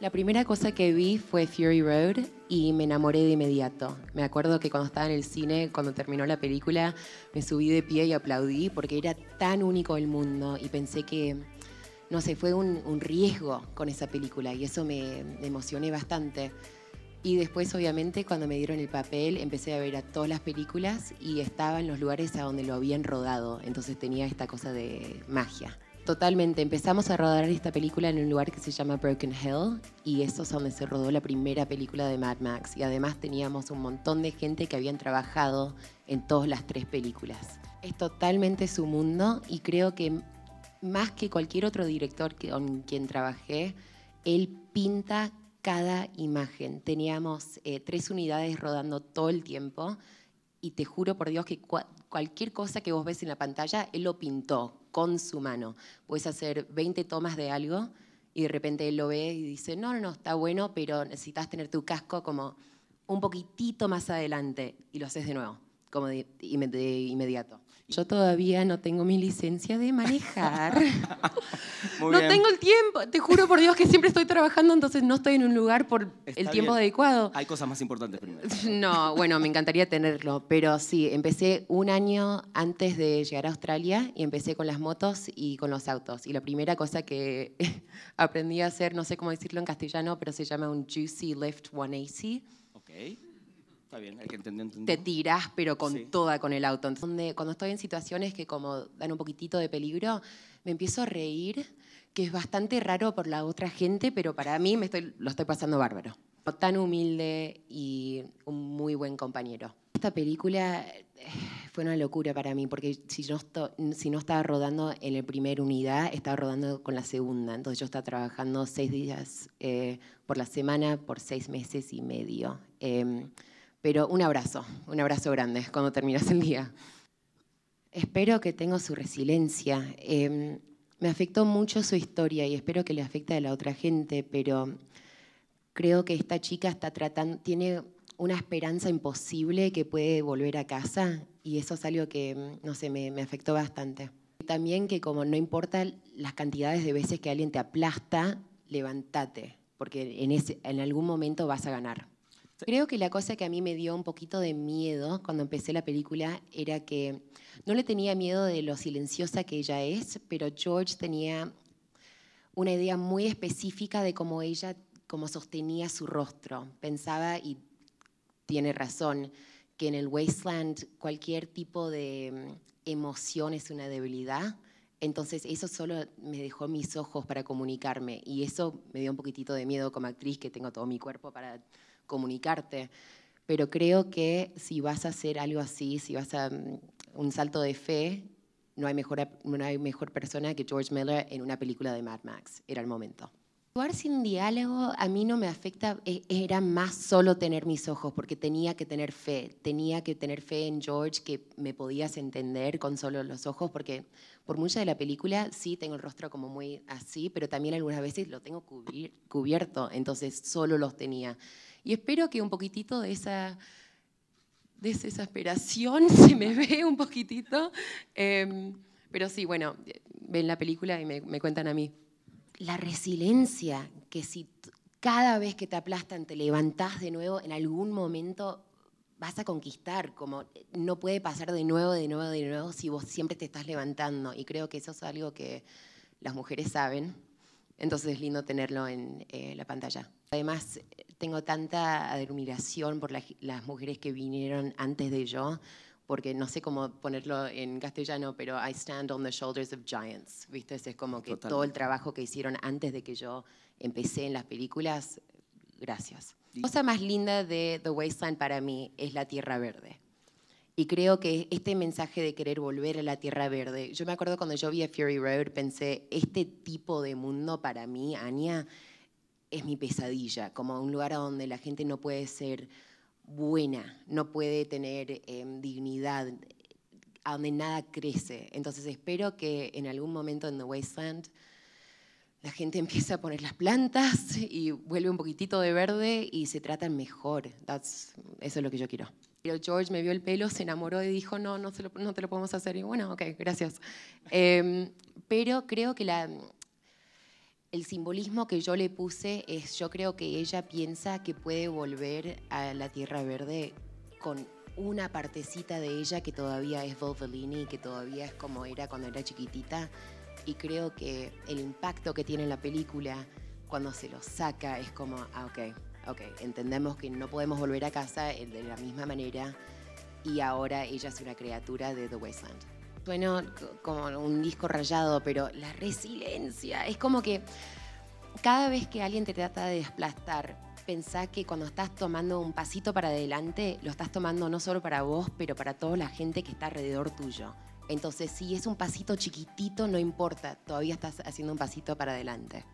La primera cosa que vi fue Fury Road y me enamoré de inmediato. Me acuerdo que cuando estaba en el cine, cuando terminó la película, me subí de pie y aplaudí porque era tan único el mundo y pensé que, no sé, fue un, riesgo con esa película y eso me, me emocioné bastante. Y después, obviamente, cuando me dieron el papel, empecé a ver a todas las películas y estaba en los lugares a donde lo habían rodado. Entonces tenía esta cosa de magia. Totalmente, empezamos a rodar esta película en un lugar que se llama Broken Hill y eso es donde se rodó la primera película de Mad Max y además teníamos un montón de gente que habían trabajado en todas las tres películas. Es totalmente su mundo y creo que más que cualquier otro director con quien trabajé, él pinta cada imagen. Teníamos eh, tres unidades rodando todo el tiempo y te juro por Dios que cualquier cosa que vos ves en la pantalla, él lo pintó con su mano. Puedes hacer 20 tomas de algo y de repente él lo ve y dice, no, no, no, está bueno, pero necesitas tener tu casco como un poquitito más adelante y lo haces de nuevo, como de inmediato. Yo todavía no tengo mi licencia de manejar. no tengo el tiempo. Te juro por Dios que siempre estoy trabajando, entonces no estoy en un lugar por el tiempo adecuado. Hay cosas más importantes primero. No, bueno, me encantaría tenerlo, pero sí, empecé un año antes de llegar a Australia y empecé con las motos y con los autos. Y la primera cosa que aprendí a hacer, no sé cómo decirlo en castellano, pero se llama un Juicy Lift 180. Ok. Está bien, Te tirás, pero con toda con el auto. Entonces, cuando estoy en situaciones que como dan un poquitito de peligro, me empiezo a reír, que es bastante raro por la otra gente, pero para mí me estoy, lo estoy pasando bárbaro. Tan humilde y un muy buen compañero. Esta película eh, fue una locura para mí, porque si no, si no estaba rodando en la primera unidad, estaba rodando con la segunda. Entonces yo estaba trabajando seis días eh, por la semana por seis meses y medio. Em, pero un abrazo, un abrazo grande cuando terminas el día. Espero que tenga su resiliencia. Em, me afectó mucho su historia y espero que le afecte a la otra gente, pero creo que esta chica está tratando, tiene una esperanza imposible que puede volver a casa y eso es algo que, em, no sé, me, afectó bastante. También que como no importa las cantidades de veces que alguien te aplasta, levántate, porque en algún momento vas a ganar. Creo que la cosa que a mí me dio un poquito de miedo cuando empecé la película era que no le tenía miedo de lo silenciosa que ella es, pero George tenía una idea muy específica de cómo ella cómo sostenía su rostro. Pensaba, y tiene razón, que en el wasteland cualquier tipo de mm, emoción es una debilidad. Entonces eso solo me dejó mis ojos para comunicarme y eso me dio un poquitito de miedo como actriz que tengo todo mi cuerpo para comunicarte. Pero creo que si vas a hacer algo así, si vas a mm, un salto de fe, no hay, mejor, no hay mejor persona que George Miller en una película de Mad Max. Era el momento. Actuar sin diálogo a mí no me afecta, e, era más solo tener mis ojos, porque tenía que tener fe, tenía que tener fe en George que me podías entender con solo los ojos, porque por mucha de la película sí tengo el rostro como muy así, pero también algunas veces lo tengo cubierto, entonces solo los tenía. Y espero que un poquitito de esa desesperación se me ve un poquitito. Em, pero sí, bueno, ven la película y me, me cuentan a mí. La resiliencia, que si cada vez que te aplastan te levantás de nuevo, en algún momento vas a conquistar, como eh, no puede pasar de nuevo, de nuevo, de nuevo si vos siempre te estás levantando. Y creo que eso es algo que las mujeres saben, entonces es lindo tenerlo en eh, la pantalla. Además, tengo tanta admiración por las, mujeres que vinieron antes de yo, porque no sé cómo ponerlo en castellano, pero I stand on the shoulders of giants. ¿Viste? Es como que todo el trabajo que hicieron antes de que yo empecé en las películas, gracias. La cosa más linda de The Wasteland para mí es la tierra verde. Y creo que este mensaje de querer volver a la Tierra Verde, yo me acuerdo cuando yo vi a Fury Road, pensé, este tipo de mundo para mí, Anya, es mi pesadilla, como un lugar donde la gente no puede ser buena, no puede tener em, dignidad, a donde nada crece. Entonces espero que en algún momento en The Wasteland la gente empieza a poner las plantas y vuelve un poquitito de verde y se tratan mejor. eso es lo que yo quiero. Pero George me vio el pelo, se enamoró y dijo, no, no, no te lo podemos hacer. Y bueno, ok, gracias. Em, pero creo que la, el simbolismo que yo le puse es, yo creo que ella piensa que puede volver a la Tierra Verde con una partecita de ella que todavía es Volvelini, que todavía es como era cuando era chiquitita y creo que el impacto que tiene la película cuando se lo saca es como, ah, ok, ok, entendemos que no podemos volver a casa eh, de la misma manera y ahora ella es una criatura de The Wasteland. Bueno, como un disco rayado, pero la resiliencia, es como que cada vez que alguien te trata de aplastar, pensá que cuando estás tomando un pasito para adelante, lo estás tomando no solo para vos, pero para toda la gente que está alrededor tuyo. Entonces, si es un pasito chiquitito, no importa, todavía estás haciendo un pasito para adelante.